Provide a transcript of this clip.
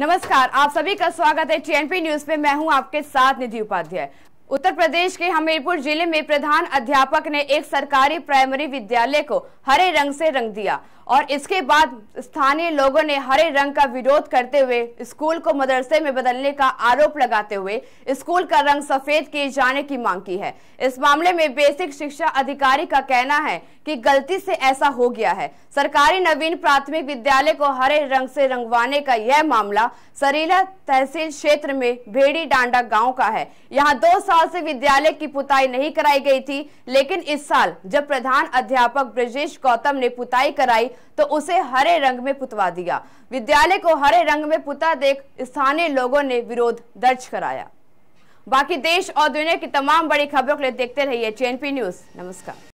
नमस्कार आप सभी का स्वागत है टीएनपी न्यूज में मैं हूं आपके साथ निधि उपाध्याय उत्तर प्रदेश के हमीरपुर जिले में प्रधान अध्यापक ने एक सरकारी प्राइमरी विद्यालय को हरे रंग से रंग दिया और इसके बाद स्थानीय लोगों ने हरे रंग का विरोध करते हुए स्कूल को मदरसे में बदलने का आरोप लगाते हुए स्कूल का रंग सफेद किए जाने की मांग की है इस मामले में बेसिक शिक्षा अधिकारी का कहना है कि गलती से ऐसा हो गया है सरकारी नवीन प्राथमिक विद्यालय को हरे रंग से रंगवाने का यह मामला सरीला तहसील क्षेत्र में भेड़ी डांडा गाँव का है यहाँ दो साल से विद्यालय की पुताई नहीं कराई गई थी लेकिन इस साल जब प्रधान अध्यापक ब्रजेश गौतम ने पुताई कराई तो उसे हरे रंग में पुतवा दिया विद्यालय को हरे रंग में पुता देख स्थानीय लोगों ने विरोध दर्ज कराया बाकी देश और दुनिया की तमाम बड़ी खबरों के लिए देखते रहिए चेनपी न्यूज नमस्कार